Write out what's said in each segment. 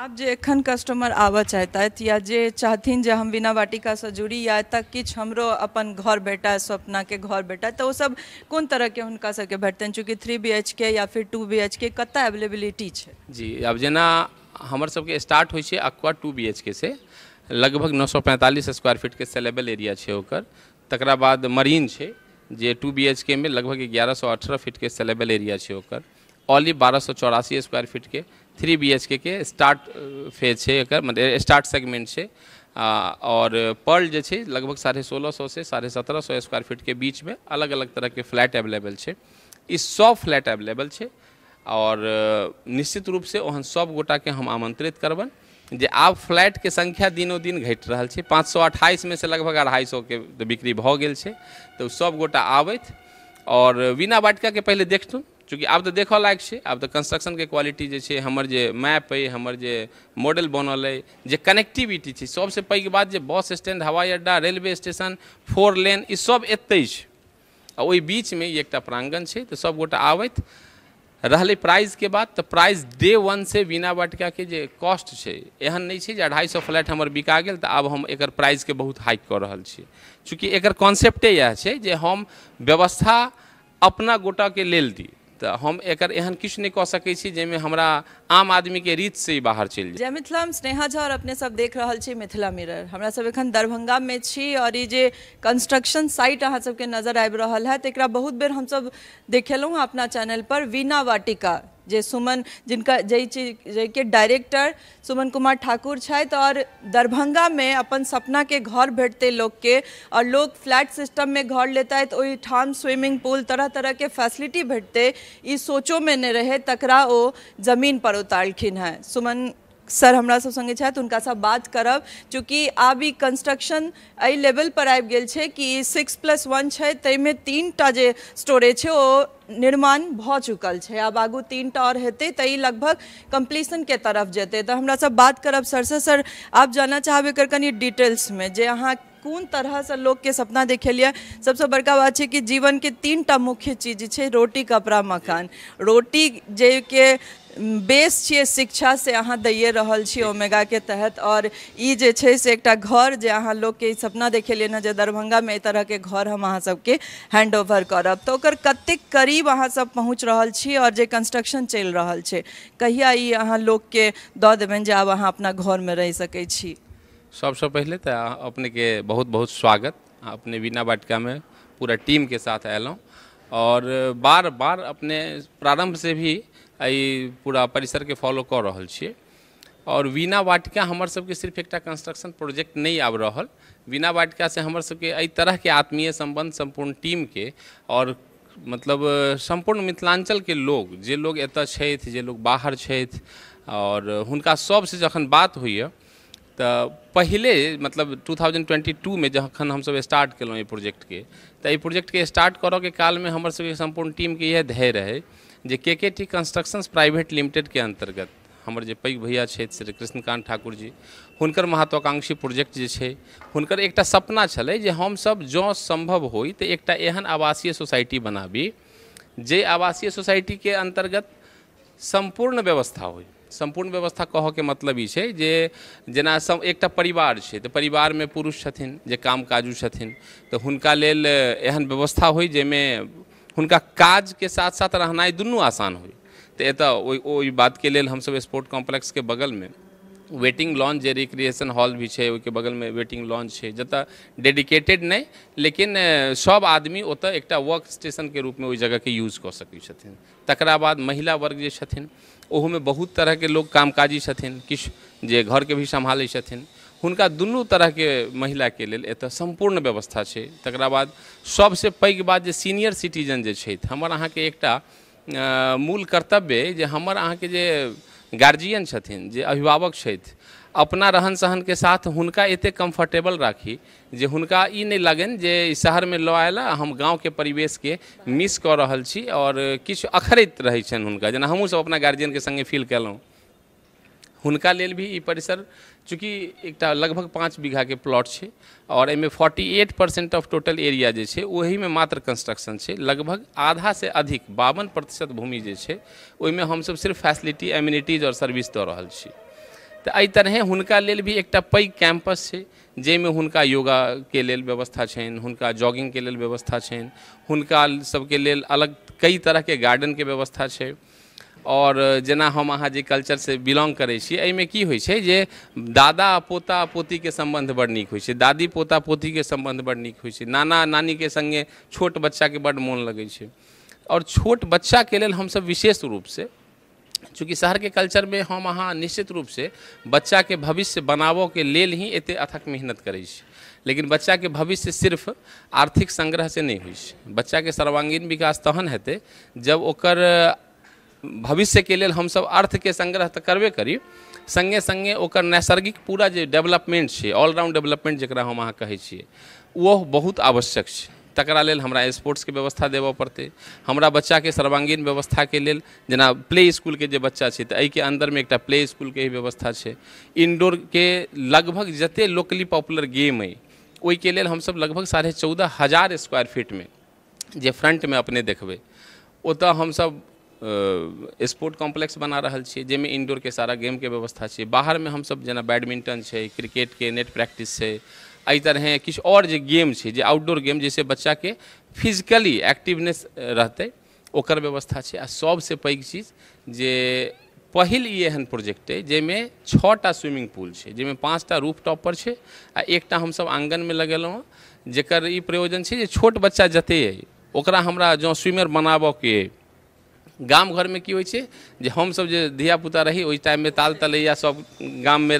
आप जे एखन कस्टमर चाहता है या जे चाहथिन जे हम बिना से जुड़ी या तक कि हमरो अपन घर सपना के घर भेटै सब कौन तरह के हुनका भेटते हैं चूँकि थ्री बी एच के या फिर टू बी एच के कत अवेलेबिलिटी है जी अब जेना हमर स्टार्ट होइ अक्वा टू बी एच के से लगभग नौ सौ पैंतालीस स्क्वायर के सेलेबल एरिया है ओकर तकरा बाद मरीन है जे टू बी एच के में लगभग ग्यारह सौ अठारह फीट के सेलेबल एरिया छै ओकर ऑली बारह सौ चौरासी स्क्वायर के थ्री बी एच के के स्टार्ट फेज है एक मतलब स्टार्ट सेगमेंट है और पर्ल जो है लगभग साढ़े सोलह सौ से साढ़े सत्रह सौ स्क्वायर फीट के बीच में अलग अलग तरह के फ्लैट अवेलेबल है इस सौ फ्लैट अवेलेबल है और निश्चित रूप से ओहन सब गोटा के हम आमंत्रित करबन जे आब फ्लैट के संख्या दिनों दिन घटि रहा है पाँच सौ अट्ठाईस में से लगभग अढ़ाई सौ के बिक्री भऽ गया छै सब गोटा आबथि और बिना वाटिका के पहले देखथुन चूँकि आब तो देख लायक है आब तो कंस्ट्रक्शन के क्वालिटी जे हमर जे मैप अइ हमर जे मॉडल बनल अइ जे कनेक्टिविटी है सबसे पैघ बात जे बस स्टैंड हवाई अड्डा रेलवे स्टेशन फोर लेन ई सभ एतहि बीच में एक प्रांगण है तो प्राङ्गण छै तऽ सभगोटा आबथि रहलै प्राइसके बात तऽ प्राइस डे वनसँ बिना वाटिकाके के कॉस्ट है एहन नहीं है अढ़ाई सौ फ्लैट हमर बिका गया तो आब हम एकर के बहुत हाइक कऽ रहल छियै चूँकि एकर कॉन्सेप्टे इएह हम व्यवस्था अपना के लेल दी तो हम एक एहन नहीं कह सकते सकैत हमारा आम आदमी के रीत से ही बाहर चल जाए जय मिथिला स्नेहा झा और अपने सब देख रहा मिथिला मिरर हमारा सब एखन दरभंगा में छी और ये कंस्ट्रक्शन साइट अहाँ सबके नजर आबि रहा है एक बहुत बेर सब देखेलहुँ अपना चैनल पर वीणा वाटिका जे सुमन जिनका जै के डायरेक्टर सुमन कुमार ठाकुर और दरभंगा में अपन सपना के घर भेटते लोग के और लोग फ्लैट सिस्टम में घर लेता तो ठाम स्विमिंग पूल तरह तरह के फैसिलिटी भेटते सोचो में नहीं रहे तकरा वो जमीन पर उतारखिन है सुमन सर हमरा सब संगे छथि हुनका सब बात करब चूँकि आब कंस्ट्रक्शन अ लेवल पर आबि गेल है कि सिक्स प्लस वन छै तीन टा जे स्टोरेज छै ओ निर्माण भऽ चुकल छै आब आगू तीन आओर हेतै तऽ लगभग लगभग के तरफ जेतै तऽ हमरा सब बात करब से सर आप जानऽ चाहबै एकर कनि में जे अहाँ कोन लोग के सपना देखलियै सबसे बड़का बात छै कि जीवन के तीन टा मुख्य चीज छै रोटी कपड़ा मकान रोटी के बेस छे शिक्षा से अहाँ दिए ओमेगा के तहत और ये से एक घर जो अहाँ लोग के सपना लिए ना दरभंगा में तरह के घर हम अहाँ सबके हैंड ओवर करब तो कते करीब अहाँ सब पहुँच रहा और जो कंस्ट्रक्शन चल रहा है कहिया ये अहाँ लोग के दऽ जो अहाँ अपना घर में रह सकै छी सबसे पहले तो अपने के बहुत बहुत स्वागत अपने बिना वाटिका में पूरा टीम के साथ अलूँ और बार बार अपने प्रारंभ से भी पूरा परिसर के फॉलो कर रहा छे और बिना वाटिका हमारे सिर्फ एक कंस्ट्रक्शन प्रोजेक्ट नहीं आब रहा बिना वाटिका से हमारे अ तरह के आत्मीय सम्बन्ध टीम के और मतलब सम्पूर्ण के लोग जे लोग एत जे लोग बाहर छथि आओर हुनका से जखन बात हो तो पहले मतलब 2022 में जखन सब स्टार्ट कल प्रोजेक्ट के तो प्रोजेक्ट के स्टार्ट के काल में हमारे संपूर्ण सम्पूर्ण के यह धैर्य रहै जे के के टी कंस्ट्रक्शन प्राइवेट लिमिटेड के अंतर्गत हमारे पैघ भैया छथि श्री कृष्णकान्त ठाकुर जी हर महत्वाकांक्षी प्रोजेक्ट जे छै हुनकर सपना छलै हम सब जँ संभव हो तो एक एहन आवासीय सोसाइटी बनाबी जे आवासीय के अंतर्गत सम्पूर्ण व्यवस्था हो सम्पूर्ण व्यवस्था कह के मतलब ये जे जना सम एकटा परिवार तो परिवार में पुरुष छथिन जे काम काजू छथिन तो हुनका लेल एहन व्यवस्था हो जैमें हुनका के साथ साथ रहनाइ दुनू आसान होइ तऽ तो एतय तो ओहि ओहि बातके लेल हमसभ स्पोर्ट बगल में वेटिंग लॉन्च जो रिक्रिएशन हॉल भी उसके बगल में वेटिंग लॉन्च है जत डेडिकेटेड नहीं लेकिन सब आदमी ओतय एक वर्क स्टेशनके रूपमे ओहि जगहके यूज के यूज छथिन बाद महिला वर्ग जो में बहुत बहुत के लोग कामकाजी छथिन किछु घर के भी संभाले हुनका दुनू महिला के लिए एत सम्पूर्ण व्यवस्था है तकरा बाद सभसँ पैघ बात जे सीनियर सिटीजन जे छथि हमर के एकटा मूल कर्तव्य अइ जे हमर के जे गार्जियन छथिन जे अभिभावक छथि अपना रहन सहन के साथ हुनका एते कम्फर्टेबल राखी जे हुनका ई नहीं लगन जे में लो आयला हम परिवेश के मिस कर रहल छी और किछु अखरित रहैत छन हुनका जेना सब अपना के संगे फील कयलहुँ हुनका लेल भी ई परिसर चूँकि एक लगभग पाँच बीघा के प्लॉट है और आओर forty eight percent of total area जे वही में मात्र कंस्ट्रक्शन है लगभग आधा से अधिक बावन प्रतिशत भूमि जे में हम हमसभ सिर्फ फैसिलिटी एम्यूनिटीज और सर्विस दऽ रहल छी तऽ एहि हुनका लेल भी एक पैघ कैंपस है जैमे हुनका के लेल व्यवस्था छनि हुनका के लेल व्यवस्था छनि हुनका सबके लेल अलग कई गार्डन के व्यवस्था छै और जना हम अहाँ कल्चर से बिलोंग करे की दादा पोता पोती के सम्बन्ध बड़ निक होइ दादी पोता के सम्बन्ध बड़ निक हो नाना नानी के संगे छोट बच्चा के बड़ मन लगे और छोट बच्चा लिए लेल सब विशेष रूप से चूँकि कल्चर में हम अहाँ निश्चित रूप से बच्चा के भविष्य के लेल ही एतेक अथक मेहनत करै लेकिन बच्चा के भविष्य सिर्फ आर्थिक संग्रह से नहीं हो बच्चा के सर्वांगीण विकास तहन हेतु जब ओकर भविष्य के लिए हम सब अर्थ के संग्रह तो करबे करी संगे संगे ओकर नैसर्गिक पूरा जो डेवलपमेंट है ऑलराउंड डेवलपमेंट जरा हम अहाँ कहे वो बहुत आवश्यक है तकरा लेल हमरा के व्यवस्था देबय पड़ते हमरा के सर्वांगीण व्यवस्था के लिए जना प्ले के जे बच्चा तो के अंदर में एक प्ले स्कूल के ही व्यवस्था है इंडोर के लगभग जते लोकली पॉपुलर गेम के लिए हम सब लगभग साढ़े चौदह हजार स्क्वायर फीट में जे में अपने ओत हम सब स्पोर्ट कॉम्प्लेक्स बना है जैसे इंडोर के सारा गेम के व्यवस्था में हम सब जना बैडमिंटन क्रिकेट के नेट प्रैक्टिस है अ तरह कि और जे गेम है आउटडोर गेम जैसे के फिजिकली एक्टिवनेस रहते ओकर व्यवस्था है आ सबसे पैघ चीज जे पहिल एहन प्रोजेक्ट है जैसे छओ स्विमिंग पूल है जैमें पाँच टा रूफ पर है आ हम सब आंगन में हेँ जकर ई प्रयोजन छोट बच्चा जत ओकरा हमरा जो स्विमर बनाबयके अइ गाम घर की होइ हम सब जे धियापुता रही टाइम में ताल तलैया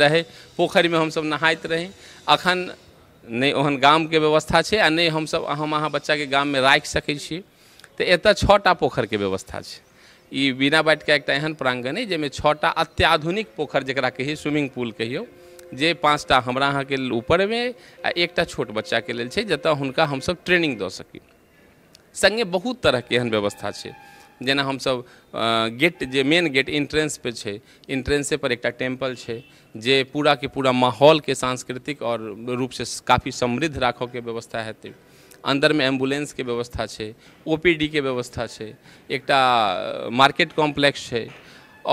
रहे पोखर में हम सब नहाइत रही अखन नहीं ओहन के व्यवस्था है आ हम सब हम अहाँ के गाम राखि राख छी तो एत छा पोखर के व्यवस्था है ई बिना का एक एहन प्रांगण है जैसे छओ अत्याधुनिक पोखर जरा कहियै स्विमिंग पूल कहियो जे पाँच टा अहाँ के ऊपर में आ एक छोट बच्चा के लिए जत हम सब ट्रेनिंग दी संगे बहुत तरह के एहन व्यवस्था है जेना सब गेट जे मेन गेट इंट्रेंस पे छै इंट्रेंसे पर एक टेम्पल है जे के पूरा के सांस्कृतिक और रूप से काफी समृद्ध के व्यवस्था अंदर में एम्बुलेंस के व्यवस्था ओपीडी के व्यवस्था है एक मार्केट कॉम्प्लेक्स है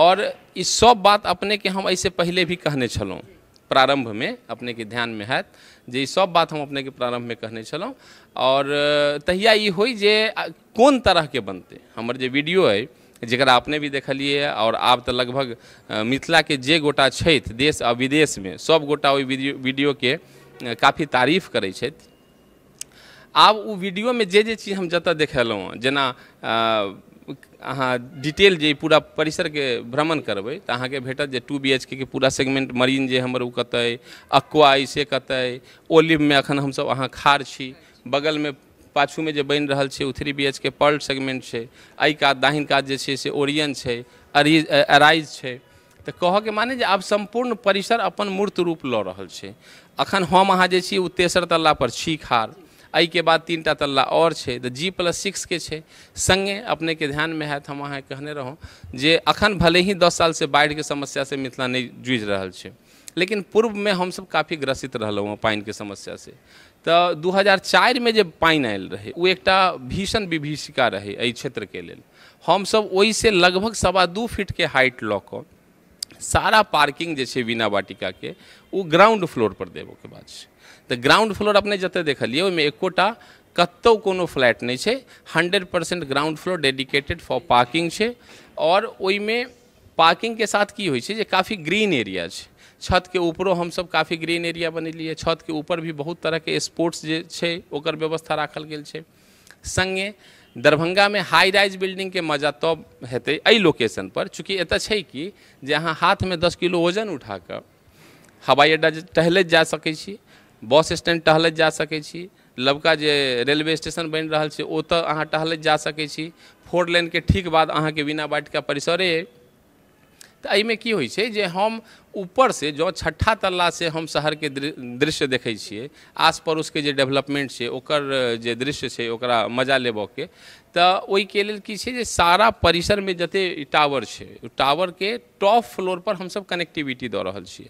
और इस सब बात अपने के हम ऐसे पहले भी कहने छलों प्रारंभ में अपने के ध्यान में हैत जे सब बात हम अपने के प्रारंभ में कहने छलहुँ और तहिया ये हो जे तरह के बनते हमर जे वीडियो है जरा अपने भी देखलिए और आब तो लगभग मिथिला के जे गोटा छथि देश और विदेश में सब गोटा ओहि वीडियो, वीडियो के काफ़ी तारीफ करे आब वो वीडियो में जे जे चीज़ हम जतय जना जेना अहाँ डिटेल जे पूरा के भ्रमण तो अहाँ के भेटत जे टू बी एच के, के पूरा सेगमेंट मरीन जे हमर उ कतय अक्वा से कतय अखन हम सब अहाँ खार छी पाछू में जे बन रहल छे three B H K pearl segment छे आई का दाहिन का जे छे से ओरियन छे अरिज अराइज तो कह के माने जे आब सम्पूर्ण परिसर अपन मूर्त रूप लऽ रहल छे अखन हम अहाँ जे छी उ तेसर पर छी खाड़ के बाद तीन टा तल्ला और छे तऽ जी प्लस संगे अपने के ध्यान में है तो हम अहाँ कहने रहो जे अखन भले ही दस साल से बाढ़ के समस्या से मिथिला नहीं जूझ रहा है लेकिन पूर्व में हम सब काफी ग्रसित रहलहुँ हँ समस्या से तऽ तो दू हजार में जब पानि आयल रहे वो एक भीषण विभीषिका रहे क्षेत्र के लिए हम सब वही से लगभग सवा दू फीट के हाइट लऽ सारा पार्किंग जैसे बिना वाटिका के वो ग्राउंड फ्लोरपर देबयके बात बाद तो ग्राउंड फ्लोर अपने जते देखलिए एकोटा कतौ कोनो फ्लैट नहीं है hundred percent ground floor dedicated for parking है और ओहिमे पार्किंग के साथ की होइ छै काफ़ी ग्रीन एरिया है छत के ऊपरों हम सब काफ़ी ग्रीन एरिया बनेलिए छत के ऊपर भी बहुत तरह के स्पोर्ट्स जे छै ओकर व्यवस्था राखल गेल छै संगे दरभंगा में हाई राइज बिल्डिंग के मजा तब तो हेतै एहि लोकेशन पर चूँकि एत छै कि जे अहाँ हाथ में दस किलो वजन उठाकर हवाई अड्डा टहलैत जा सकै छी बस स्टैंड टहल जा सकै छी लबका जे रेलवे स्टेशन बन रहा है ओत अहाँ टहल जा सकै छी फोर के ठीक बाद के बिना बाटिका परिसरे तो तऽ एहिमे की होइ छै जे हम ऊपरसँ जँ छठा से हम के दृश्य देखे छे आस पड़ोस के डेवलपमेंट है ओकर जे दृश्य है ओकरा मजा लेबऽके तऽ ओहिके लेल की छै जे सारा में जते टावर छै के टॉप हम सब कनेक्टिविटी दऽ रहल छियै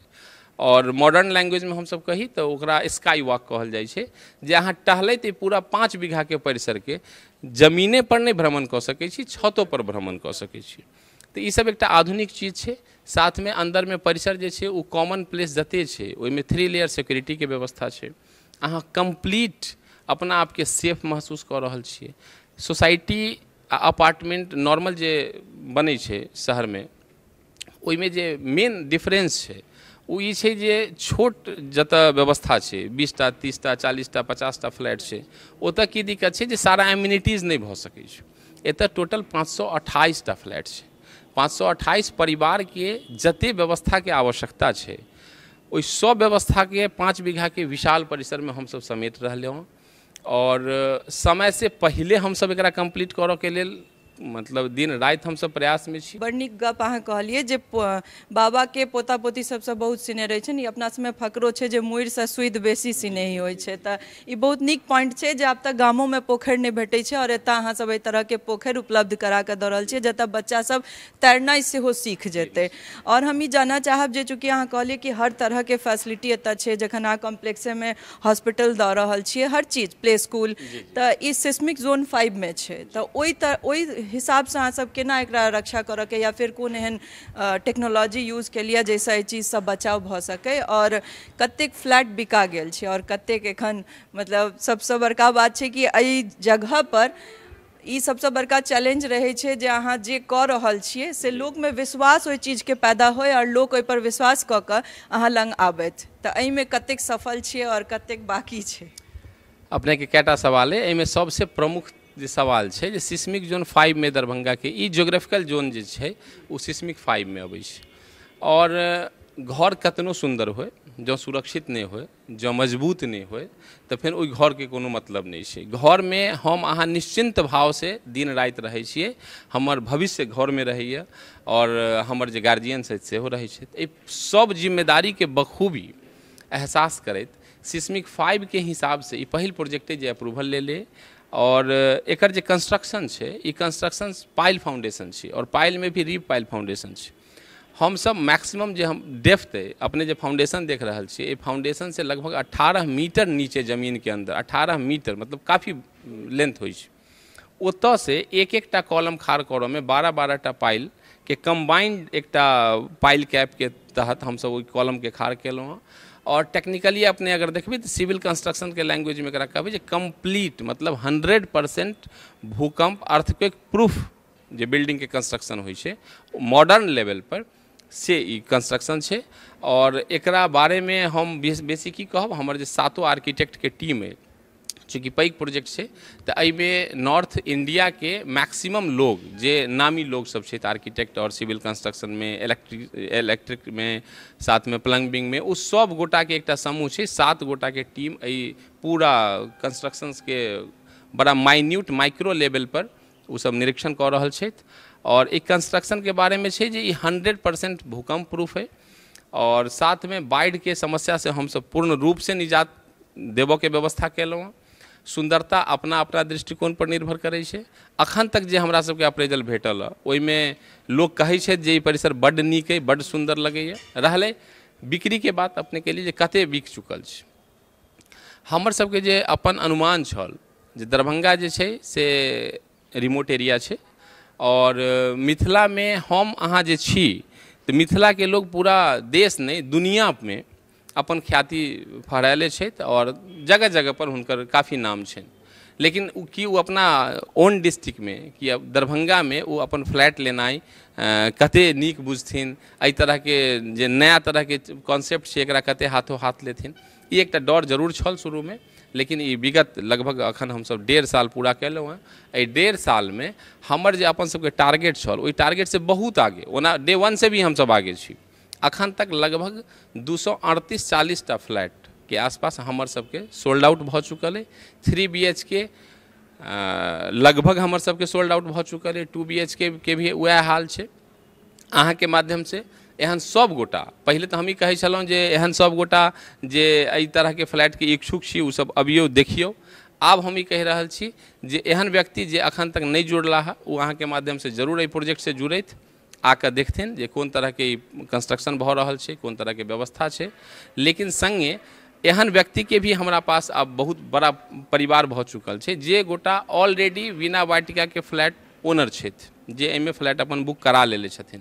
और मॉडर्न लैंग्वेज में हम सब कही तो स्काई वॉक कहल जाए जे अहाँ टहल ई पूरा पाँच के जमीने पर नहीं भ्रमण कर सकै छतों पर भ्रमण कर सकै तो सब एक आधुनिक चीज है साथ में परिसर में परिसर ओ कॉमन प्लेस जते छै वह थ्री लेयर के व्यवस्था है अहाँ कम्प्लीट अपना आपके सेफ महसूस कर रहा छियै सोसाइटी आ अपार्टमेंट नॉर्मल जे शहर में वही में जे मेन डिफरेंस है ये छोट जत व्यवस्था है बीस टा तीस टा चालीस टा पचास टा फ्लैट है ओत की दिक्कत है सारा एम्यूनिटीज नहीं भ सकै एत टोटल पाँच सौ अट्ठाईस टा फ्लैट है पाँच सौ अट्ठाईस परिवार के जत व्यवस्था के आवश्यकता है छै सब व्यवस्था के पाँच बीघा के विशाल परिसर में हम सब समेट और समय से पहले हम सब एक कम्प्लीट के लिए मतलब दिन राति हमसभ प्रयास छी बड़ निक गप अहाँ कहलियै जे पोता पोती सभसँ बहुत सिने रहे छनि ई अपना समय फकरो छै जे से सुदि बेसी ही होइ छै ई बहुत निक पॉइंट है जे आब तक पोखर नहीं नहि भेटै और आओर अहाँ सब एहि के पोखर उपलब्ध करा कऽ दऽ जत बच्चा सब तैरना से हो सीख जते और हम ई चाहब जे चूँकि अहाँ कि हर तरह के फैसिलिटी एत छै जखन कॉम्प्लेक्स में हॉस्पिटल दऽ रहल हर चीज प्ले स्कूल तो ई सिस्मिक जोन फाइव में है ओहि हिसाब से अहाँ सब केना एक रक्षा कर के या फिर कौन एहन टेक्नोलॉजी यूज जैसे ये चीज़ सब बचाव भ सके और कतेक फ्लैट बिका गेल छै और कतेक एखन मतलब सबसे बड़का बात है कि जगह पर ई सबसे बड़का चैलेंज रहे छे जे अहाँ जे कऽ रहल छियै से में विश्वास चीज के पैदा हो आओर लोक पर विश्वास क के अहाँ लग आब तऽ में कतेक सफल छे और कतेक बाकी अपने के कैटा सवाल है इसमें सबसे प्रमुख सवाल है जे सिस्मिक जोन में दरभंगा के जोग्राफिकल जोन जो है वो सिस्मिक फाइव में छै और घर कतनो सुंदर हो जो सुरक्षित नहीं हो जो मजबूत हो तो फिर फेर घर के कोनो मतलब है घर में हम निश्चिंत भाव से दिन रात रहे छे हमर भविष्य में रहिए और हमर जो गार्जियन छथि सेहो रहै छथि सब जिम्मेदारी के बखूबी एहसास करते सिस्मिक के हिसाब से पहल प्रोजेक्टे जे अप्रूवल ले और एक कंस्ट्रक्शन है ई कंस्ट्रक्शन पाइल फाउंडेशन और पाइल में भी रीप पाइल फाउंडेशन हम सब मैक्सिमम जे हम डेफ्थ अपने जे फाउंडेशन देख है ये फाउंडेशन से लगभग 18 मीटर नीचे जमीन के अंदर 18 मीटर मतलब काफी लेंथ होइ छै ओतऽसँ एक टा कॉलम करो में बारह बारह टा पाइल के कम्बाइंड एकटा पाइल के तहत सब कॉलम के खार केलहुँ हाँ और टेक्निकली अपने अगर देखबी तो सिविल कंस्ट्रक्शन के लैंग्वेज में कहबी कम्प्लीट मतलब हंड्रेड परसेंट भूकंप अर्थक्वेक प्रूफ जो बिल्डिंग के कंस्ट्रक्शन हो मॉडर्न लेवल पर से कंस्ट्रक्शन है और एक बारे में हम बेसी की कहब हमारे सातों सातो आर्किटेक्ट के टीम है चूँकि पैघ प्रोजेक्ट है तो अमे नॉर्थ के मैक्सिमम लोग जे नामी सब छथि आर्किटेक्ट और सिविल कंस्ट्रक्शन में इलेक्ट्रिक में साथ इलेक्ट्रिकमे में उस सब गोटा के एक समूह है सात गोटा के टीम अ पूरा कंस्ट्रक्शन के बड़ा माइन्यूट माइक्रो लेवल पर सब निरीक्षण कऽ रहल और एक कंस्ट्रक्शन के बारे में है ई हंड्रेड परसेंट भूकम्प प्रूफ है और साथ में बाढ़ के समस्या से हम सब पूर्ण रूप से निजात देव के व्यवस्था कयलहुँ सुंदरता अपना अपना दृष्टिकोण पर निर्भर करे अखन तक जे हमरा सबके अप्रेजल भेटल हँ में लोग कहै जे परिसर बड़ निक बड़ सुंदर लगे रहा बिक्री के बात अपने केली कत कते बिक चुकल हमारे हमर जे अपन अनुमान छल जे दरभंगा जे छै से रिमोट एरिया है और मिथिला में हम अहाँ जे छी मिथिला के लोग पूरा देश नहीं दुनिया में अपन ख्याति फहराएल और जगह जगह पर हर काफी नाम छनि लेकिन कि वो अपना ओन में कि में वो अपन फ्लैट लेना कते नीक बुझथिन तरह के जे नया के कॉन्सेप्ट एक कते हाथों हाथ लेथिन ये एक डर जरूर छल में लेकिन विगत लगभग अखन हम सब डेढ़ साल पूरा कल हेँ एहि डेढ़ में हमर जे अपन सबके टारगेट छल टारगेट से बहुत आगे ओना डे से भी हम सब आगे छी अखन तक लगभग 238-40 टा फ्लैट के आसपास हमर सबके सोल्ड आउट भ चुकल है थ्री बी एच के लगभग हमर सबके सोल्ड आउट भ चुकल है टू बी एच के के भी वह हाल है के माध्यम से एहन सब गोटा पहले तो हम ही कहे छलहुँ जे एहन सब गोटा जे के फ्लैट के इच्छुक छी सब अबियौ देखियो आब हम ही कह रहल छी जे एहन व्यक्ति जे अखन तक नहीं जुड़ला है वो अहाँ के माध्यम से जरूर प्रोजेक्ट से जुड़े आकर देखते हैं कौन तरह के कंस्ट्रक्शन रहा है कौन तरह के व्यवस्था है लेकिन संगे एहन व्यक्ति के भी हमारा पास अब बहुत बड़ा परिवार भ चुकल है जे गोटा ऑलरेडी बिना के फ्लैट ओनर छथि जे एहिमे फ्लैट अपन बुक करा लेने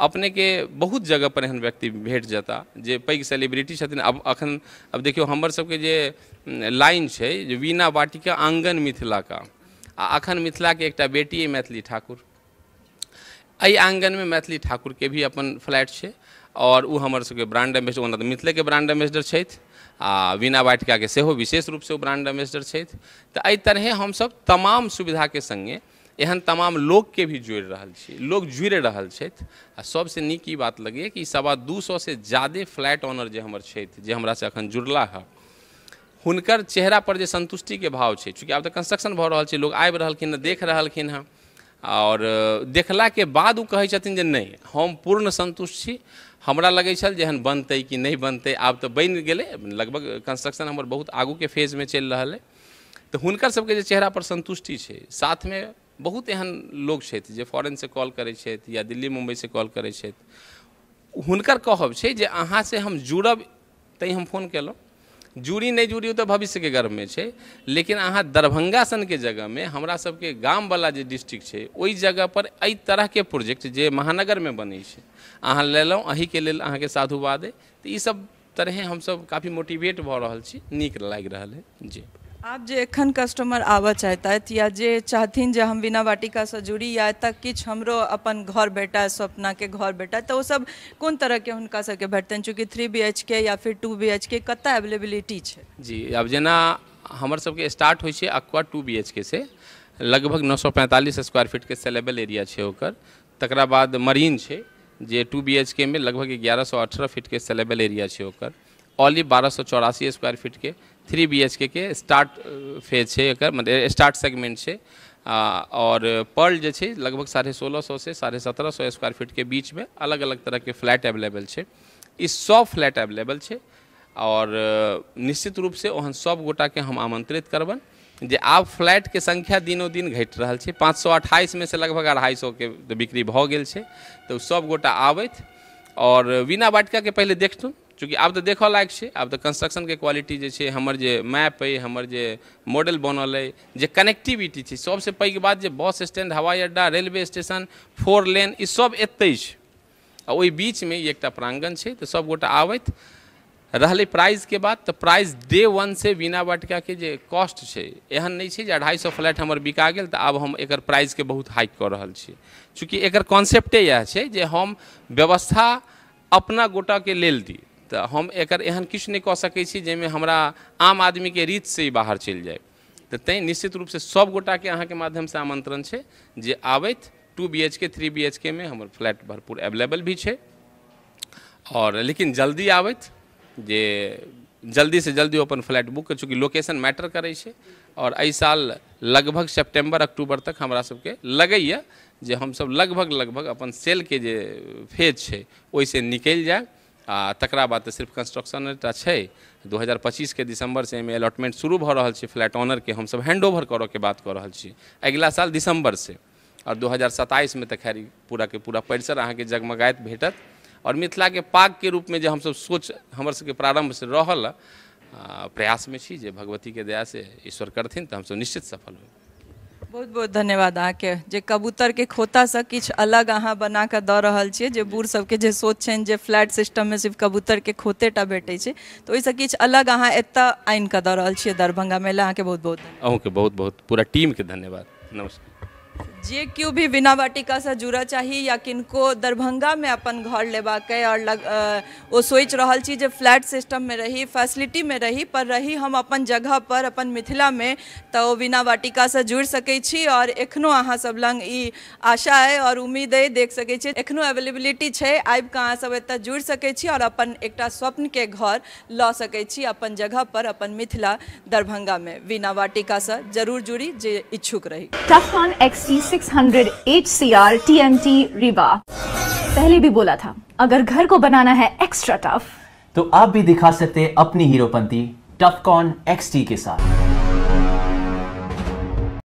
अपने के बहुत जगह पर एहन व्यक्ति भेट जता जे पैघ सेलिब्रिटी छथिन अब अखन अब देखियो हमर सभके जे लाइन छै जे वीणा वाटिका आङ्गन का आ अखन के एकटा बेटी है मैथिली ठाकुर आंगन में मैथिली ठाकुर के भी अपन फ्लैट है और वो हमर ब्रांड एम्बेसडर ओना तऽ के ब्रांड एम्बेसडर है आ वीणा के सेहो विशेष रूप से ब्रांड एम्बेसडर तो अ तरह हम सब तमाम सुविधा के संगे एहन तमाम लोग के भी जुड़ रहा छी लोग जुड़ि रहल छथि आ सबसे निक ई बात लगे कि सवा दू सौ से ज्यादा फ्लैट ऑनर जे हमर छथि जे से अखन जुड़ला है हुनकर पर जे के भाव है चूँकि आब तऽ कंस्ट्रक्शन भऽ रहल छै आबि देख रहा हँ और के बाद ओ कहै छथिन जे हम पूर्ण संतुष्ट छी हमरा लगै छल जे एहन कि नहीं बनते आब तो बन गए लगभग कंस्ट्रक्शन हमर बहुत आगू के फेज में चल रहा है तो हुनकर चेहरा जे संतुष्टि है साथ में बहुत एहन लोग जे फॉरेन से कॉल करे छथि या दिल्ली से कॉल करे छथि हुनकर कहब छै जे से हम जुड़ब तैँ हम फोन कयलहुँ जूरी नहीं जूरी तो भविष्य के गर्भ में है लेकिन अहाँ दरभंगा सन के जगह में हमरा सबके गाम वाला डिस्ट्रिक्ट जगह पर अ तरह के प्रोजेक्ट जे महानगरमे बनै छै अहाँ के लिए लेल के साधुवाद अइ तऽ तरह हम सब काफी मोटिवेट भऽ रहल छी नीक लागि रहल जी आप जे एखन कस्टमर चाहता है या जे चाहथिन जे हम बिना से जुड़ी या तक कि हमरो अपन घर सपना के घर भेटै सब कौन तरह के हुनका भेटते हैं चूँकि थ्री बी एच के या फिर टू बी एच के कत अवेलेबिलिटी है जी अब जना हमर स्टार्ट होइ अक्वा टू बी एच के से लगभग नौ सौ पैंतालीस स्क्वायर फीट के सेलेबल एरिया है ओकर तकरा बाद मरीन है जे टू बी एच के में लगभग ग्यारह सौ अठारह फीट के सेलेबल एरिया है ओकर ऑली बारह सौ चौरासी स्क्वायर फीट के थ्री बी एच के के स्टार्ट फेज है एक मतलब स्टार्ट सेगमेंट है और पर्ल जो है लगभग साढ़े सोलह सौ से साढ़े सत्रह सौ स्क्वायर फीट के बीच में अलग अलग तरह के फ्लैट अवेलेबल है इस सौ फ्लैट अवेलेबल है और निश्चित रूप से ओहन सब गोटा के हम आमंत्रित करबन जे आब फ्लैट के संख्या दिनों दिन घटि रहा है पाँच सौ अट्ठाईस में से लगभग अढ़ाई सौ के बिक्री भऽ गया छै सब गोटा आबथि और बिना वाटिका के पहले देखथुन चूँकि आब तो देख लायक है आब तो कंस्ट्रक्शन के क्वालिटी जे छै मैप अइ हमर मॉडल बनल अइ जे कनेक्टिविटी है सबसे पैघ बात बस स्टैंड हवाई अड्डा रेलवे स्टेशन फोर लेन सब एत एतहि छै आ ओहि बीचमे ई एकटा प्राङ्गण छै तऽ सभगोटा आबथि रहलै प्राइसके बात तऽ प्राइस डे वनसँ बिना वाटिकाके के कॉस्ट है एहन नहीं है अढ़ाई सौ फ्लैट हमारे बिका गया तो आब हम एक प्राइस के बहुत हाइक कऽ रहल छियै चूँकि एक कॉन्सेप्टे इएह हम व्यवस्था अपना के लेल दी तो हम एक एहन नहीं कह कऽ सकैत हमारा आम आदमी के रीत से ही बाहर चल जाए तो तैँ निश्चित के अहम के माध्यम से आमंत्रण है जे आबथि two B H K three B H K में हमारे फ्लैट भरपूर अवेलेबल भी है और लेकिन जल्दी आबथि जे जल्दी से जल्दी अपन फ्लैट बुक कर चूँकि लोकेशन मैटर करे और अ साल लगभग सेप्टेम्बर अक्टूबर तक हमरा सबके लगे जे सब लगभग लगभग अपन के जे फेज है वैसे निकल जाए आ तक बाद सिर्फ कंस्ट्रक्शन टा के 2025के से एहिमे अलॉटमेंट शुरू भ रहा है फ्लैट हम सब हैंड ओवर के बात कर रहल छी अगिला साल से और दो हजार में तो खैर के पूरा परिसर के जगमगात भेटत और के के रूप में जो हम सब सोच हमर से रहा प्रयास में छी जे दया से ईश्वर करथिन हम सब निश्चित सफल हुई बहुत बहुत धन्यवाद अहाँ के जे कबूतर के खोता से किछु अलग अहाँ बना के दऽ रहल छियै जे बूढ़ सबके जे सोच छनि जे फ्लैट सिस्टम में सिर्फ कबूतर के खोते टा भेटे तो वही ओहिसँ किछु अलग अहाँ एत आन कऽ दऽ रहल दरभंगा मेला के बहुत बहुत के बहुत बहुत पूरा टीम के धन्यवाद नमस्कार जे क्यू भी बिना वाटिका से जुड़ा चाहिए या किनको दरभंगा में अपन घर लेबाक और लग, वो सोच रहा छी जो फ्लैट सिस्टम में रही फैसिलिटी में रही पर रही हम अपन जगह पर अपन मिथिला में तो वो बिना वाटिका से जुड़ सके छी और एखनो अहाँ सब लंग आशा है और उम्मीद है देख सके छी एखनो अवेलेबिलिटी है आबि के अहाँ सब एतः जुड़ सके छी और अपन एक स्वप्न के घर लऽ सके छी अपन जगह पर अपन मिथिला दरभंगा में बिना वाटिका से जरूर जुड़ी जे इच्छुक रही 2600 HCR TMT रिबा पहले भी बोला था अगर घर को बनाना है एक्स्ट्रा टफ तो आप भी दिखा सकते हैं अपनी हीरोपंती टफकॉन एक्सटी के साथ